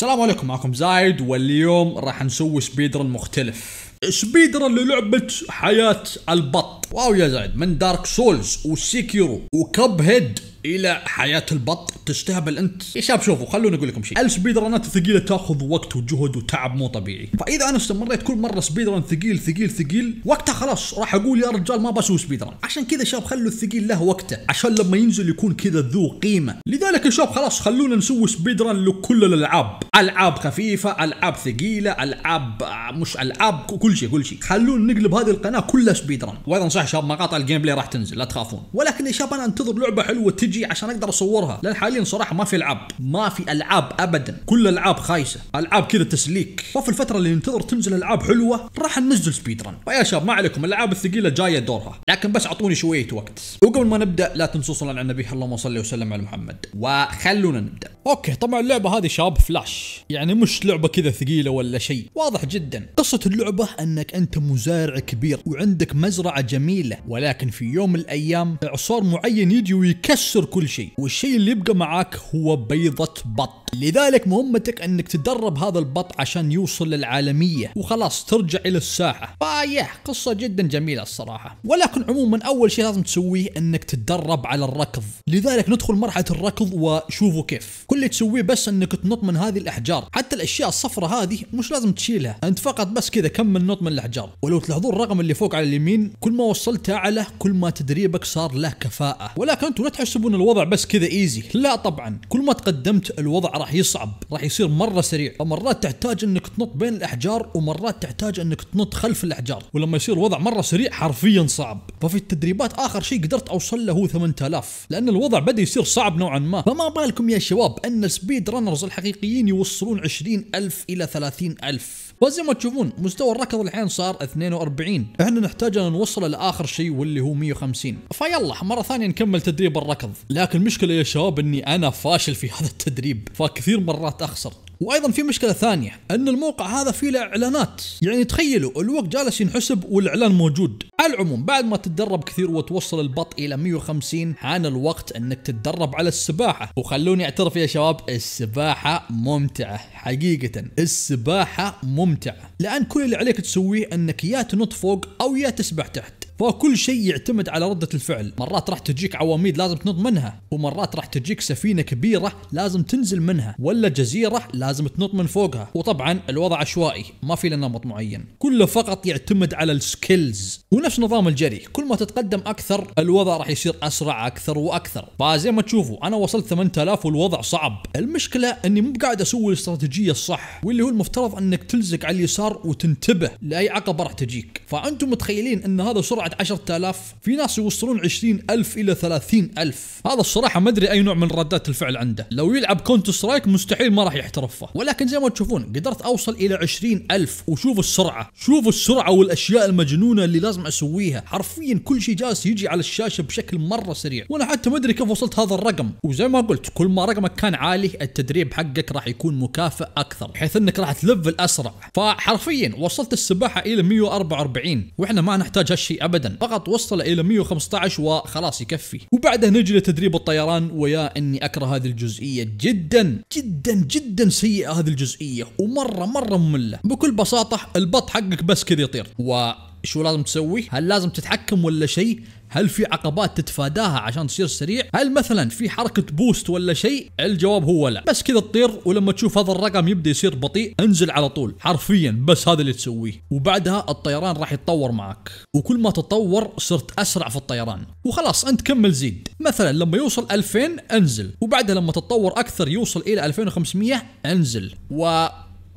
السلام عليكم معكم زايد واليوم راح نسوي سبيدرن مختلف سبيد رن للعبة حياة البط واو يا زايد من دارك سولز وسيكيرو وكب هيد الى حياه البط تستهبل انت يا شباب شوفوا خلوني اقول لكم شيء السبيد رانات الثقيله تاخذ وقت وجهد وتعب مو طبيعي فاذا انا استمريت كل مره سبيد ران ثقيل ثقيل ثقيل وقتها خلاص راح اقول يا رجال ما بسوي سبيد ران عشان كذا شباب خلوا الثقيل له وقته عشان لما ينزل يكون كذا ذو قيمه لذلك يا شباب خلاص خلونا نسوي سبيد ران لكل الالعاب العاب خفيفه العاب ثقيله العاب آه، مش العاب كل كل شيء كل شيء خلونا نقلب هذه القناه كلها سبيد ران وايضا صح شباب مقاطع الجيم بلاي راح تنزل لا تخافون ولكن يا شباب انا انتظر لعبه حلوه تجي عشان اقدر اصورها لان حاليا صراحه ما في العاب ما في العاب ابدا كل العاب خايسه العاب كذا تسليك وفي الفتره اللي ننتظر تنزل العاب حلوه راح ننزل سبيد ران فيا شباب ما عليكم الالعاب الثقيله جايه دورها لكن بس اعطوني شويه وقت وقبل ما نبدا لا تنسوا صلاه على النبي اللهم صل وسلم على محمد وخلونا نبدا اوكي طبعا اللعبه هذه شاب فلاش يعني مش لعبه كذا ثقيله ولا شيء واضح جدا قصه اللعبه أنك أنت مزارع كبير وعندك مزرعة جميلة ولكن في يوم من الأيام إعصار معين يجي ويكسر كل شيء والشيء اللي يبقى معاك هو بيضة بط لذلك مهمتك انك تدرب هذا البط عشان يوصل للعالمية وخلاص ترجع الى الساحة فايه قصة جدا جميلة الصراحة ولكن عموما اول شيء لازم تسويه انك تتدرب على الركض لذلك ندخل مرحلة الركض وشوفوا كيف كل اللي تسويه بس انك تنط من هذه الاحجار حتى الاشياء الصفراء هذه مش لازم تشيلها انت فقط بس كذا كمل نط من الاحجار ولو تلاحظون الرقم اللي فوق على اليمين كل ما وصلت اعلى كل ما تدريبك صار له كفاءة ولكن انتم لا تحسبون الوضع بس كذا ايزي لا طبعا كل ما تقدمت الوضع راح يصعب راح يصير مره سريع فمرات تحتاج انك تنط بين الاحجار ومرات تحتاج انك تنط خلف الاحجار ولما يصير الوضع مره سريع حرفيا صعب ففي التدريبات اخر شيء قدرت اوصل له هو 8000 لان الوضع بدا يصير صعب نوعا ما فما بالكم يا شباب ان السبيد رانرز الحقيقيين يوصلون 20000 الى 30000 وزي ما تشوفون مستوى الركض الحين صار 42 احنا نحتاج ان نوصله لاخر شيء واللي هو 150 فيلا مره ثانيه نكمل تدريب الركض لكن المشكله يا شباب اني انا فاشل في هذا التدريب كثير مرات اخسر وايضا في مشكله ثانيه ان الموقع هذا فيه له اعلانات يعني تخيلوا الوقت جالس ينحسب والاعلان موجود على العموم بعد ما تتدرب كثير وتوصل البط الى 150 حان الوقت انك تتدرب على السباحه وخلوني اعترف يا شباب السباحه ممتعه حقيقه السباحه ممتعه لان كل اللي عليك تسويه انك يا تنط فوق او يا تسبح تحت فكل شيء يعتمد على ردة الفعل مرات راح تجيك عواميد لازم تنط منها ومرات راح تجيك سفينة كبيرة لازم تنزل منها ولا جزيرة لازم تنط من فوقها وطبعا الوضع عشوائي ما في له نمط معين كله فقط يعتمد على السكيلز ونفس نظام الجري كل ما تتقدم اكثر الوضع راح يصير اسرع اكثر واكثر فزي ما تشوفوا انا وصلت 8000 والوضع صعب المشكلة اني مو قاعد اسوي الاستراتيجية الصح واللي هو المفترض انك تلزق على اليسار وتنتبه لاي عقبة راح تجيك فانتم متخيلين ان هذا سرعة بعد 10000 في ناس يوصلون 20000 الى 30000 هذا الصراحه ما ادري اي نوع من ردات الفعل عنده لو يلعب كونتر سترايك مستحيل ما راح يحترفه ولكن زي ما تشوفون قدرت اوصل الى 20000 وشوفوا السرعه شوفوا السرعه والاشياء المجنونه اللي لازم اسويها حرفيا كل شيء جالس يجي على الشاشه بشكل مره سريع وانا حتى ما ادري كيف وصلت هذا الرقم وزي ما قلت كل ما رقمك كان عالي التدريب حقك راح يكون مكافئ اكثر بحيث انك راح تلفل اسرع فحرفيا وصلت السباحه الى 144 واحنا ما نحتاج هالشيء ابدا ابدا فقط وصل الى 115 وخلاص يكفي وبعدها نجي لتدريب الطيران ويا اني اكره هذه الجزئيه جدا جدا جدا سيئه هذه الجزئيه ومره مره ممله بكل بساطه البط حقك بس كذا يطير و شو لازم تسوي؟ هل لازم تتحكم ولا شيء؟ هل في عقبات تتفاداها عشان تصير سريع؟ هل مثلا في حركة بوست ولا شيء؟ الجواب هو لا، بس كذا تطير ولما تشوف هذا الرقم يبدا يصير بطيء انزل على طول، حرفيا بس هذا اللي تسويه، وبعدها الطيران راح يتطور معك، وكل ما تتطور صرت اسرع في الطيران، وخلاص انت كمل زيد، مثلا لما يوصل 2000 انزل، وبعدها لما تتطور اكثر يوصل الى 2500 انزل، و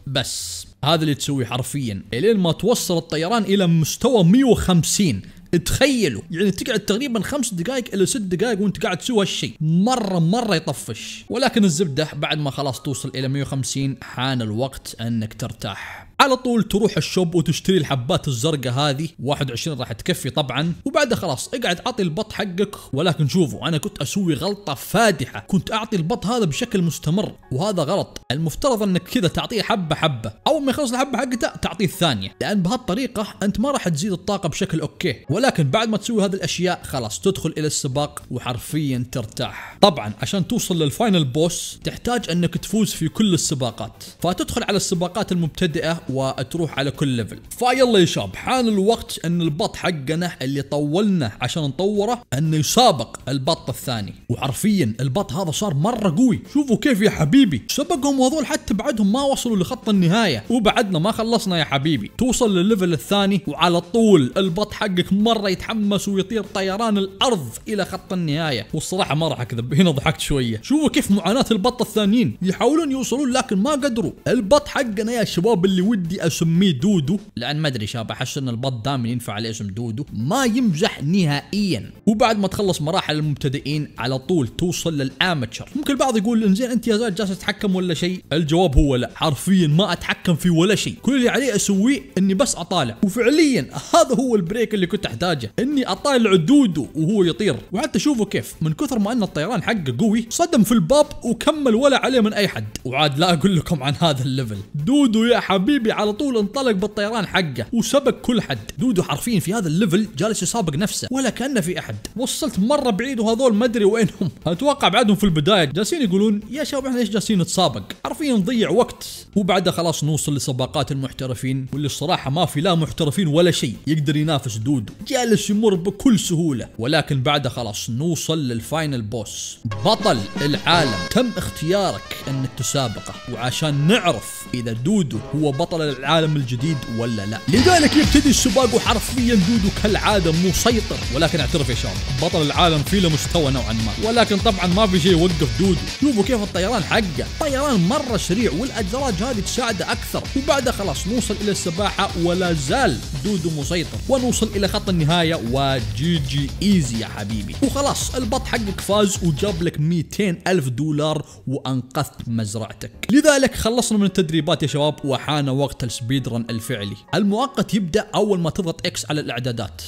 بس هذا اللي تسويه حرفيا الين ما توصل الطيران الى مستوى 150 تخيلوا يعني تقعد تقريبا خمس دقائق الى ست دقائق وانت قاعد تسوي هالشيء مره مره يطفش ولكن الزبده بعد ما خلاص توصل الى 150 حان الوقت انك ترتاح على طول تروح الشوب وتشتري الحبات الزرقاء هذه 21 راح تكفي طبعا وبعدها خلاص اقعد اعطي البط حقك ولكن شوفوا انا كنت اسوي غلطه فادحه كنت اعطي البط هذا بشكل مستمر وهذا غلط المفترض انك كذا تعطيه حبه حبه اول ما يخلص الحبه حقته تعطيه الثانيه لان بهالطريقه انت ما راح تزيد الطاقه بشكل اوكي ولكن بعد ما تسوي هذه الاشياء خلاص تدخل الى السباق وحرفيا ترتاح طبعا عشان توصل للفاينل بوس تحتاج انك تفوز في كل السباقات فتدخل على السباقات المبتدئه وتروح على كل ليفل فيلا يا شاب حان الوقت ان البط حقنا اللي طولنا عشان نطوره انه يسابق البط الثاني وحرفيا البط هذا صار مره قوي شوفوا كيف يا حبيبي سبقهم وهذول حتى بعدهم ما وصلوا لخط النهايه وبعدنا ما خلصنا يا حبيبي توصل للليفل الثاني وعلى طول البط حقك مره يتحمس ويطير طيران الارض الى خط النهايه والصراحه ما راح اكذب هنا ضحكت شويه شوفوا كيف معاناه البط الثانيين يحاولون يوصلون لكن ما قدروا البط حقنا يا شباب اللي ودي اسميه دودو لان ما ادري شاب احس ان البط دائما ينفع على اسم دودو ما يمزح نهائيا وبعد ما تخلص مراحل المبتدئين على طول توصل للاماتشر ممكن البعض يقول انزين انت يا زلمه جالس تتحكم ولا شيء الجواب هو لا حرفيا ما اتحكم في ولا شيء كل اللي علي اسويه اني بس اطالع وفعليا هذا هو البريك اللي كنت احتاجه اني اطالع دودو وهو يطير وحتى شوفوا كيف من كثر ما ان الطيران حقه قوي صدم في الباب وكمل ولا عليه من اي حد وعاد لا اقول لكم عن هذا الليفل دودو يا حبيبي حبيبي على طول انطلق بالطيران حقه وسبق كل حد دودو حرفيا في هذا الليفل جالس يسابق نفسه ولا كانه في احد وصلت مره بعيد وهذول ما ادري وينهم اتوقع بعدهم في البدايه جالسين يقولون يا شباب احنا ليش جالسين نتسابق حرفيا نضيع وقت وبعدها خلاص نوصل لسباقات المحترفين واللي الصراحه ما في لا محترفين ولا شيء يقدر ينافس دودو جالس يمر بكل سهوله ولكن بعدها خلاص نوصل للفاينل بوس بطل العالم تم اختيارك انك تسابقه وعشان نعرف اذا دودو هو بطل بطل العالم الجديد ولا لا لذلك يبتدي السباق وحرفيا دودو كالعاده مسيطر ولكن اعترف يا شباب بطل العالم في له مستوى نوعا ما ولكن طبعا ما في شيء يوقف دودو شوفوا كيف الطيران حقه طيران مره سريع والادراج هذه تساعده اكثر وبعدها خلاص نوصل الى السباحه ولا زال دودو مسيطر ونوصل الى خط النهايه وجي جي ايزي يا حبيبي وخلاص البط حقك فاز وجاب لك 200 الف دولار وانقذت مزرعتك لذلك خلصنا من التدريبات يا شباب وحان وقت وقت السبيد رن الفعلي المؤقت يبدأ أول ما تضغط X على الإعدادات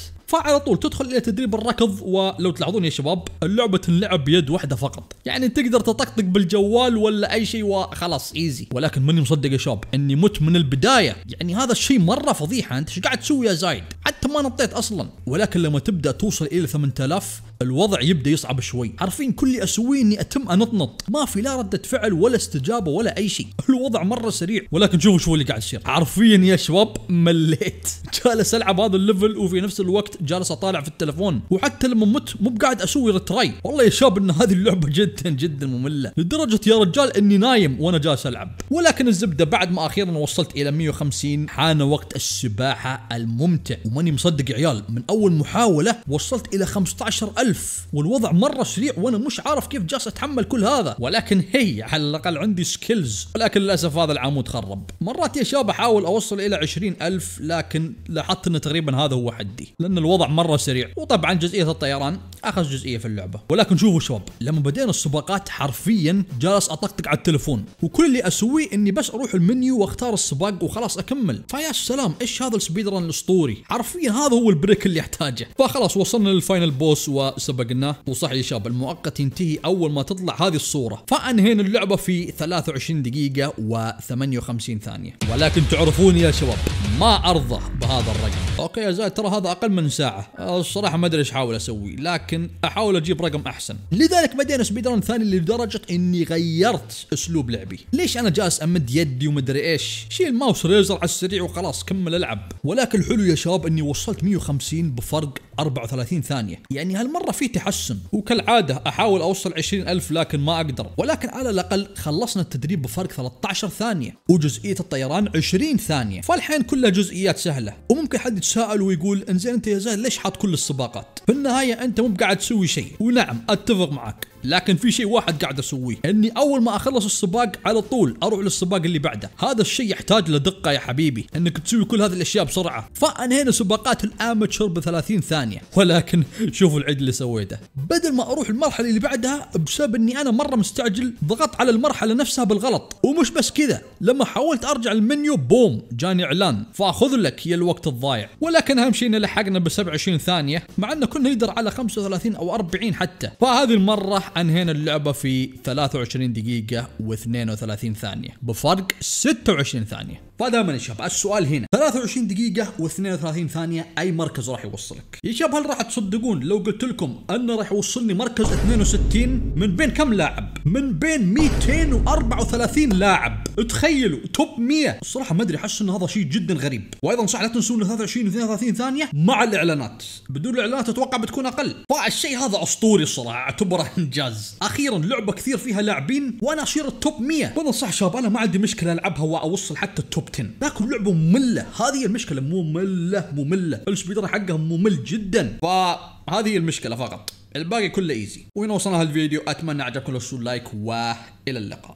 فعلى طول تدخل الى تدريب الركض ولو تلاحظون يا شباب اللعبه تنلعب بيد واحده فقط يعني تقدر تطقطق بالجوال ولا اي شيء وخلاص ايزي ولكن ماني مصدق يا شباب اني مت من البدايه يعني هذا الشيء مره فضيحه انت ايش قاعد تسوي يا زايد حتى ما نطيت اصلا ولكن لما تبدا توصل الى 8000 الوضع يبدا يصعب شوي عارفين كل اللي اسويه اني اتم انطنط ما في لا رده فعل ولا استجابه ولا اي شيء الوضع مره سريع ولكن شوفوا شو اللي قاعد يصير حرفيا يا شباب مليت جالس العب هذا الليفل وفي نفس الوقت جالس اطالع في التلفون وحتى لما مت مو بقاعد اسوي ريتري والله يا شاب ان هذه اللعبه جدا جدا ممله لدرجه يا رجال اني نايم وانا جالس العب ولكن الزبده بعد ما اخيرا وصلت الى 150 حان وقت السباحه الممتع وماني مصدق يا عيال من اول محاوله وصلت الى 15000 والوضع مره سريع وانا مش عارف كيف جالس اتحمل كل هذا ولكن هي على الاقل عندي سكيلز ولكن للاسف هذا العمود خرب مرات يا شباب احاول اوصل الى 20000 لكن لاحظت ان تقريبا هذا هو حدي لان الوضع مره سريع وطبعا جزئيه الطيران اخذ جزئيه في اللعبه ولكن شوفوا شباب لما بدينا السباقات حرفيا جالس اطقطق على التلفون وكل اللي اسويه اني بس اروح المنيو واختار السباق وخلاص اكمل فيا سلام ايش هذا السبيد ران الاسطوري حرفيا هذا هو البريك اللي احتاجه فخلاص وصلنا للفاينل بوس وسبقناه وصح يا شباب المؤقت ينتهي اول ما تطلع هذه الصوره فانهينا اللعبه في 23 دقيقه و58 ثانيه ولكن تعرفون يا شباب ما ارضى هذا الرقم اوكي يا زايد ترى هذا اقل من ساعه الصراحه ما ادري ايش احاول اسوي لكن احاول اجيب رقم احسن لذلك بدينا سبيد رون ثاني لدرجه اني غيرت اسلوب لعبي ليش انا جالس امد يدي ومدري ايش شيل ماوس ريزر على السريع وخلاص كمل العب ولكن الحلو يا شباب اني وصلت 150 بفرق 34 ثانية يعني هالمرة في تحسن وكالعادة أحاول أوصل 20 ألف لكن ما أقدر ولكن على الأقل خلصنا التدريب بفرق 13 ثانية وجزئية الطيران 20 ثانية فالحين كلها جزئيات سهلة وممكن حد يتساءل ويقول انزين أنت يا زين ليش حاط كل السباقات في النهاية أنت مو قاعد تسوي شيء ونعم أتفق معك لكن في شيء واحد قاعد اسويه اني اول ما اخلص السباق على طول اروح للسباق اللي بعده هذا الشيء يحتاج لدقه يا حبيبي انك تسوي كل هذه الاشياء بسرعه فانهينا سباقات الامتشر ب 30 ثانيه ولكن شوفوا العيد اللي سويته بدل ما اروح المرحله اللي بعدها بسبب اني انا مره مستعجل ضغطت على المرحله نفسها بالغلط ومش بس كذا لما حاولت ارجع المنيو بوم جاني اعلان فاخذ لك يا الوقت الضايع ولكن اهم شيء ان لحقنا ب 27 ثانيه مع ان كنا نقدر على 35 او 40 حتى فهذه المره انهينا اللعبه في 23 دقيقه و32 ثانيه بفرق 26 ثانيه فدائما يا شباب السؤال هنا 23 دقيقة و32 ثانية أي مركز راح يوصلك؟ يا شباب هل راح تصدقون لو قلت لكم أنه راح يوصلني مركز 62 من بين كم لاعب؟ من بين 234 لاعب تخيلوا توب 100 الصراحة ما أدري أحس أن هذا شيء جدا غريب وأيضا صح لا تنسون 23 و32 ثانية مع الإعلانات بدون الإعلانات أتوقع بتكون أقل فالشيء هذا أسطوري الصراحة أعتبره إنجاز أخيرا لعبة كثير فيها لاعبين وأنا أصير التوب 100 وأيضا صح شباب أنا ما عندي مشكلة ألعبها وأوصل حتى التوب توب 10 لكن لعبه ممله هذه المشكله ممله ممله السبيدر حقها ممل جدا فهذه المشكله فقط الباقي كله ايزي وهنا وصلنا هالفيديو اتمنى عجبكم لو لايك والى اللقاء